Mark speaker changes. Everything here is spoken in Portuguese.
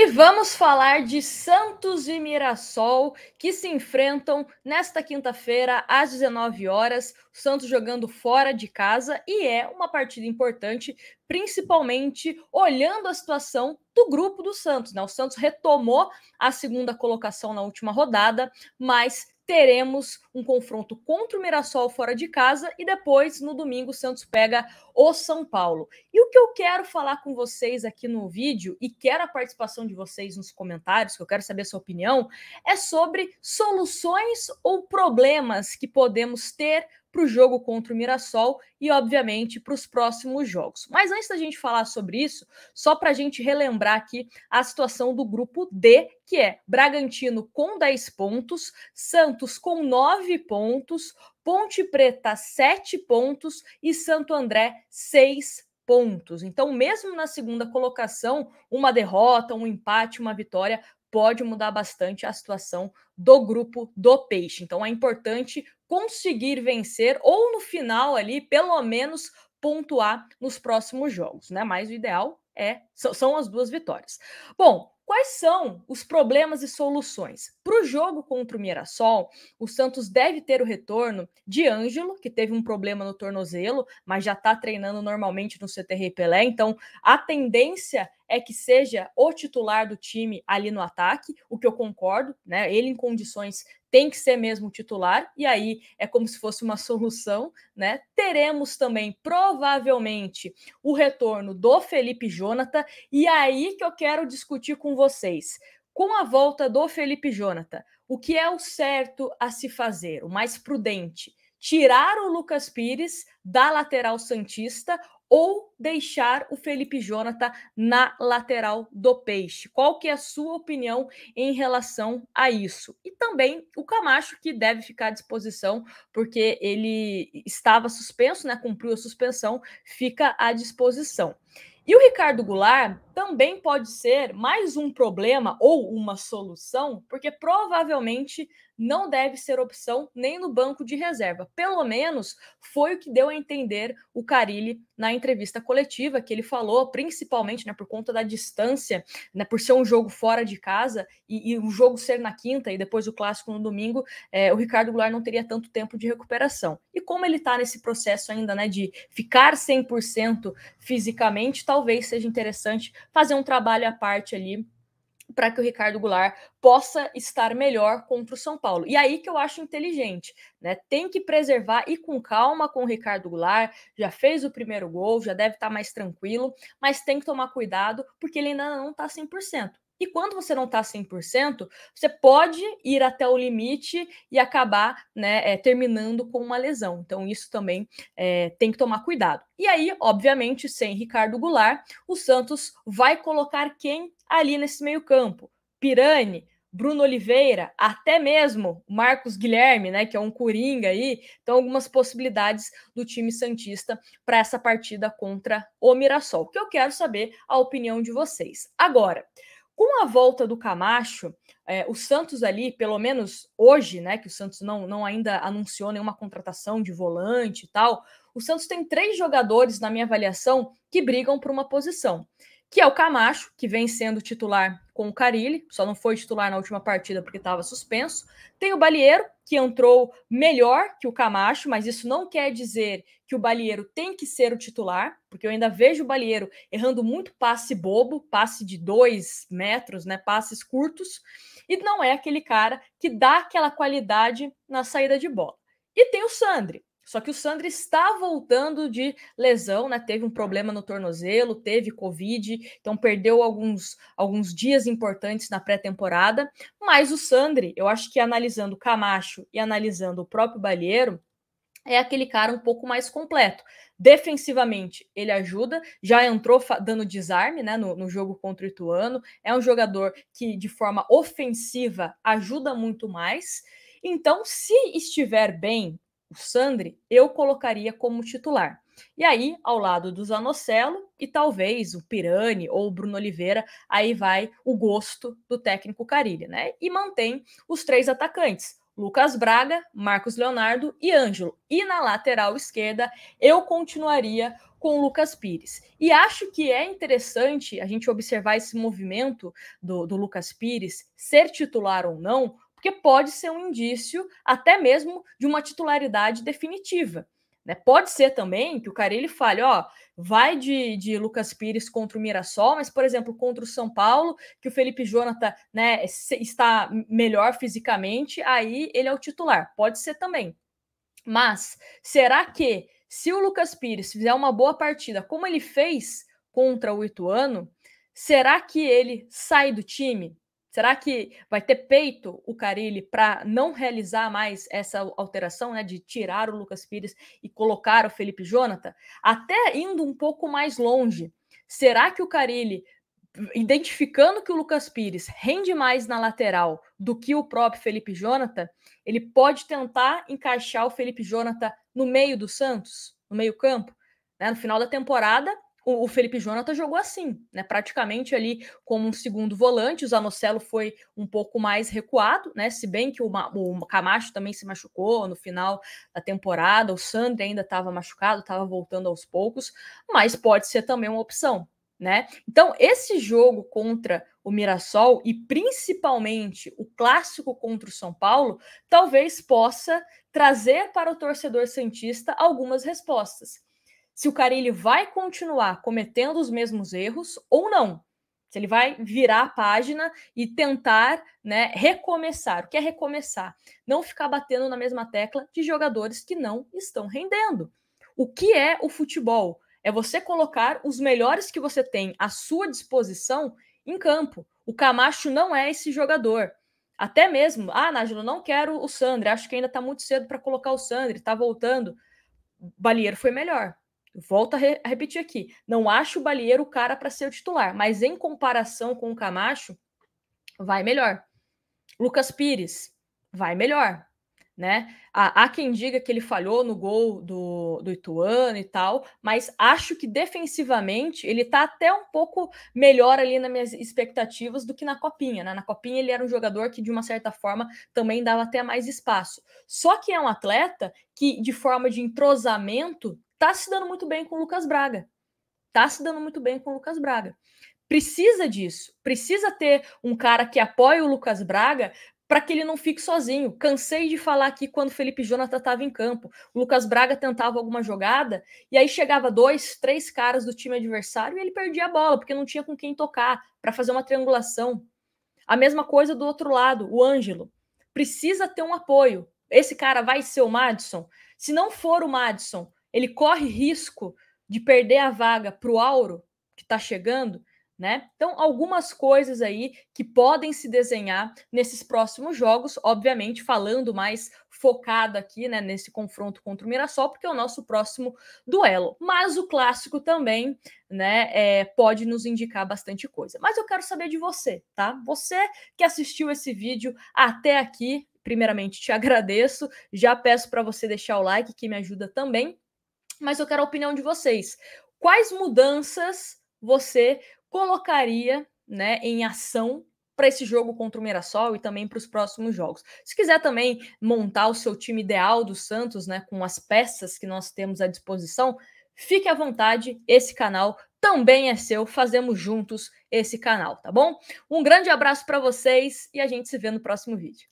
Speaker 1: E vamos falar de Santos e Mirassol que se enfrentam nesta quinta-feira às 19 horas. O Santos jogando fora de casa e é uma partida importante, principalmente olhando a situação do grupo do Santos. Né? O Santos retomou a segunda colocação na última rodada, mas teremos um confronto contra o Mirassol fora de casa e depois no domingo o Santos pega o São Paulo. E o que eu quero falar com vocês aqui no vídeo e quero a participação de vocês nos comentários, que eu quero saber a sua opinião, é sobre soluções ou problemas que podemos ter para o jogo contra o Mirassol e, obviamente, para os próximos jogos. Mas antes da gente falar sobre isso, só para a gente relembrar aqui a situação do grupo D, que é Bragantino com 10 pontos, Santos com 9 pontos, Ponte Preta 7 pontos e Santo André 6 pontos. Então, mesmo na segunda colocação, uma derrota, um empate, uma vitória pode mudar bastante a situação do grupo do Peixe. Então é importante conseguir vencer ou no final ali, pelo menos pontuar nos próximos jogos, né? Mas o ideal é são as duas vitórias. Bom, quais são os problemas e soluções? Para o jogo contra o Mirassol, o Santos deve ter o retorno de Ângelo, que teve um problema no tornozelo, mas já está treinando normalmente no CTR Pelé, então a tendência é que seja o titular do time ali no ataque, o que eu concordo, né? Ele em condições tem que ser mesmo titular, e aí é como se fosse uma solução, né? Teremos também, provavelmente, o retorno do Felipe Jonathan, e aí que eu quero discutir com vocês. Com a volta do Felipe Jonathan, o que é o certo a se fazer, o mais prudente? Tirar o Lucas Pires da lateral Santista ou deixar o Felipe Jonathan na lateral do Peixe. Qual que é a sua opinião em relação a isso? E também o Camacho que deve ficar à disposição porque ele estava suspenso, né, cumpriu a suspensão, fica à disposição. E o Ricardo Goulart, também pode ser mais um problema ou uma solução, porque provavelmente não deve ser opção nem no banco de reserva. Pelo menos foi o que deu a entender o Carilli na entrevista coletiva, que ele falou, principalmente né, por conta da distância, né, por ser um jogo fora de casa e, e, o jogo ser na quinta e depois o clássico no domingo, é, o Ricardo Goulart não teria tanto tempo de recuperação. E como ele está nesse processo ainda né, de ficar 100% fisicamente, talvez seja interessante fazer um trabalho à parte ali para que o Ricardo Goulart possa estar melhor contra o São Paulo. E aí que eu acho inteligente, né? Tem que preservar e com calma com o Ricardo Goulart, já fez o primeiro gol, já deve estar tá mais tranquilo, mas tem que tomar cuidado porque ele ainda não está 100%. E quando você não está 100%, você pode ir até o limite e acabar né, é, terminando com uma lesão. Então, isso também é, tem que tomar cuidado. E aí, obviamente, sem Ricardo Goulart, o Santos vai colocar quem ali nesse meio-campo? Pirani, Bruno Oliveira, até mesmo Marcos Guilherme, né, que é um coringa aí. Então, algumas possibilidades do time Santista para essa partida contra o Mirassol, que eu quero saber a opinião de vocês. Agora. Com a volta do Camacho, é, o Santos ali, pelo menos hoje, né, que o Santos não, não ainda anunciou nenhuma contratação de volante e tal, o Santos tem três jogadores, na minha avaliação, que brigam por uma posição, que é o Camacho, que vem sendo titular com o Carilli, só não foi titular na última partida porque estava suspenso. Tem o Balieiro, que entrou melhor que o Camacho, mas isso não quer dizer que o Balieiro tem que ser o titular, porque eu ainda vejo o Balieiro errando muito passe bobo, passe de dois metros, né, passes curtos, e não é aquele cara que dá aquela qualidade na saída de bola. E tem o Sandri, só que o Sandro está voltando de lesão, né? Teve um problema no tornozelo, teve Covid, então perdeu alguns, alguns dias importantes na pré-temporada. Mas o Sandri, eu acho que analisando o Camacho e analisando o próprio Balheiro, é aquele cara um pouco mais completo. Defensivamente, ele ajuda, já entrou dando desarme né, no, no, jogo contra o Ituano. É um jogador que, de forma ofensiva, ajuda muito mais. Então, se estiver bem o Sandri, eu colocaria como titular. E aí, ao lado do Zanocelo e talvez o Pirani ou o Bruno Oliveira, aí vai o gosto do técnico Carilli, né? E mantém os três atacantes, Lucas Braga, Marcos Leonardo e Ângelo. E na lateral esquerda, eu continuaria com Lucas Pires. E acho que é interessante a gente observar esse movimento do, do Lucas Pires, ser titular ou não, porque pode ser um indício até mesmo de uma titularidade definitiva. Né? Pode ser também que o Carilli fale, ó, vai de, de Lucas Pires contra o Mirassol, mas, por exemplo, contra o São Paulo, que o Felipe Jonathan né, está melhor fisicamente, aí ele é o titular. Pode ser também. Mas será que se o Lucas Pires fizer uma boa partida, como ele fez contra o Ituano, será que ele sai do time? Será que vai ter peito o Carilli para não realizar mais essa alteração, né, de tirar o Lucas Pires e colocar o Felipe Jonathan? Até indo um pouco mais longe, será que o Carilli, identificando que o Lucas Pires rende mais na lateral do que o próprio Felipe Jonathan, ele pode tentar encaixar o Felipe Jonathan no meio do Santos, no meio campo? Né? No final da temporada, o, Felipe Jonathan jogou assim, né? Praticamente ali como um segundo volante, o Zanocelo foi um pouco mais recuado, né? Se bem que o, o Camacho também se machucou no final da temporada, o Sandro ainda estava machucado, estava voltando aos poucos, mas pode ser também uma opção, né? Então, esse jogo contra o Mirassol e principalmente o clássico contra o São Paulo, talvez possa trazer para o torcedor santista algumas respostas se o Carilli vai continuar cometendo os mesmos erros ou não. Se ele vai virar a página e tentar né, recomeçar. O que é recomeçar? Não ficar batendo na mesma tecla de jogadores que não estão rendendo. O que é o futebol? É você colocar os melhores que você tem à sua disposição em campo. O Camacho não é esse jogador. Até mesmo, ah, Nájula, não quero o Sandri, acho que ainda está muito cedo para colocar o Sandri, está voltando. Balieiro foi melhor. Volto a, re a repetir aqui. Não acho o Balieiro o cara para ser o titular, mas em comparação com o Camacho, vai melhor. Lucas Pires vai melhor, né? Há, há, quem diga que ele falhou no gol do, do Ituano e tal, mas acho que defensivamente ele está até um pouco melhor ali nas minhas expectativas do que na Copinha, né? Na Copinha ele era um jogador que de uma certa forma também dava até mais espaço. Só que é um atleta que de forma de entrosamento tá se dando muito bem com o Lucas Braga. Tá se dando muito bem com o Lucas Braga. Precisa disso, precisa ter um cara que apoie o Lucas Braga para que ele não fique sozinho. Cansei de falar aqui quando Felipe Jonathan estava em campo. O Lucas Braga tentava alguma jogada e aí chegava dois, três caras do time adversário e ele perdia a bola, porque não tinha com quem tocar para fazer uma triangulação. A mesma coisa do outro lado, o Ângelo. Precisa ter um apoio. Esse cara vai ser o Madison? Se não for o Madison, ele corre risco de perder a vaga para o Auro, que está chegando, né? Então, algumas coisas aí que podem se desenhar nesses próximos jogos, obviamente falando mais focado aqui, né, nesse confronto contra o Mirassol, porque é o nosso próximo duelo. Mas o clássico também, né, é, pode nos indicar bastante coisa. Mas eu quero saber de você, tá? Você que assistiu esse vídeo até aqui, primeiramente te agradeço, já peço para você deixar o like que me ajuda também mas eu quero a opinião de vocês. Quais mudanças você colocaria né, em ação para esse jogo contra o Mirassol e também para os próximos jogos. Se quiser também montar o seu time ideal do Santos, né, com as peças que nós temos à disposição, fique à vontade, esse canal também é seu, fazemos juntos esse canal, tá bom? Um grande abraço para vocês e a gente se vê no próximo vídeo.